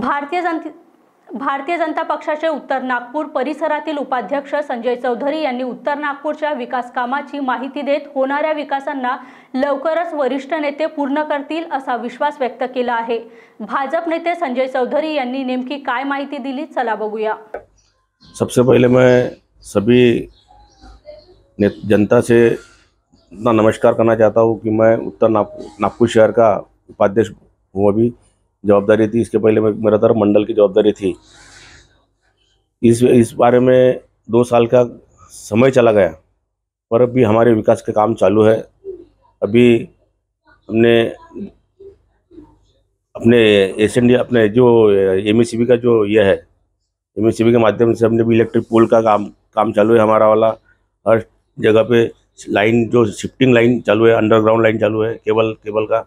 भारतीय जनता भारतीय जनता पक्षाचे उत्तर नागपूर परिसरातील उपाध्यक्ष संजय चौधरी यांनी उत्तर नागपूरच्या विकास कामाची माहिती देत होणाऱ्या विकासांना लवकरच वरिष्ठ नेते पूर्ण करतील असा विश्वास व्यक्त केला आहे भाजप नेते संजय चौधरी यांनी नेमकी काय माहिती दिली चला बघूया सबसे पहिले मैं सभी जनता से नमस्कार करना चाहता हूँ कि मैं उत्तर नागपूर नागपूर शहर का उपाध्यक्ष हूँ अभी जवाबदारी थी इसके पहले मेरा तरफ मंडल की जवाबदारी थी इस इस बारे में दो साल का समय चला गया पर अभी हमारे विकास के काम चालू है अभी हमने अपने एस अपने जो एम का जो यह है एम के माध्यम से हमने भी इलेक्ट्रिक पोल का काम काम चालू है हमारा वाला हर जगह पे लाइन जो शिफ्टिंग लाइन चालू है अंडरग्राउंड लाइन चालू है केबल केबल का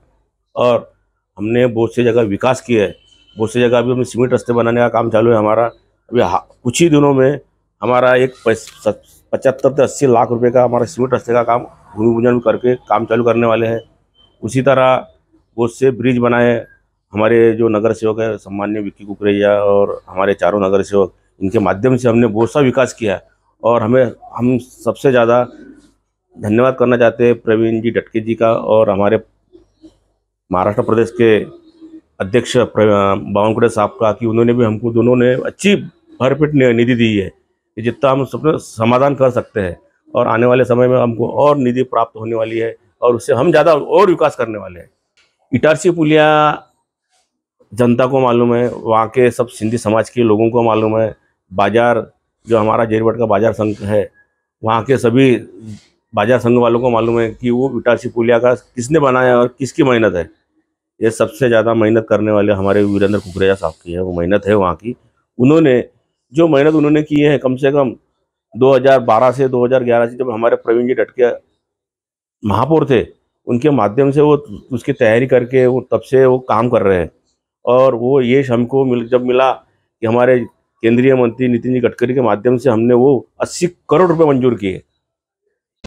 और हमने बहुत सी जगह विकास किया है बहुत सी जगह अभी हमने सीमेंट रस्ते बनाने का काम चालू है हमारा अभी कुछ ही दिनों में हमारा एक पचहत्तर से अस्सी लाख रुपए का हमारा सीमेंट रस्ते का काम भूमि पूजन करके काम चालू करने वाले हैं उसी तरह बहुत से ब्रिज बनाए हमारे जो नगर सेवक है सम्मान्य विक्की कुकरेजा और हमारे चारों नगर सेवक इनके माध्यम से हमने बहुत सा विकास किया है और हमें हम सबसे ज़्यादा धन्यवाद करना चाहते हैं प्रवीण जी डटके जी का और हमारे महाराष्ट्र प्रदेश के अध्यक्ष बावनकुड़े साहब का कि उन्होंने भी हमको दोनों ने अच्छी भरपेट निधि दी है कि जितना हम सब समाधान कर सकते हैं और आने वाले समय में हमको और निधि प्राप्त होने वाली है और उससे हम ज़्यादा और विकास करने वाले हैं इटारसी पुलिया जनता को मालूम है वहाँ के सब सिंधी समाज के लोगों को मालूम है बाजार जो हमारा जेरबट का बाजार संघ है वहाँ के सभी बाजार संघ वालों को मालूम है कि वो इटारसी पुलिया का किसने बनाया और किसकी मेहनत है ये सबसे ज़्यादा मेहनत करने वाले हमारे वीरेंद्र कुकरेजा साहब की है वो मेहनत है वहाँ की उन्होंने जो मेहनत उन्होंने की है कम से कम 2012 से 2011 से जब हमारे प्रवीण जी डटके महापौर थे उनके माध्यम से वो उसकी तैयारी करके वो तब से वो काम कर रहे हैं और वो ये हमको मिल जब मिला कि हमारे केंद्रीय मंत्री नितिन जी गडकरी के माध्यम से हमने वो अस्सी करोड़ रुपये मंजूर किए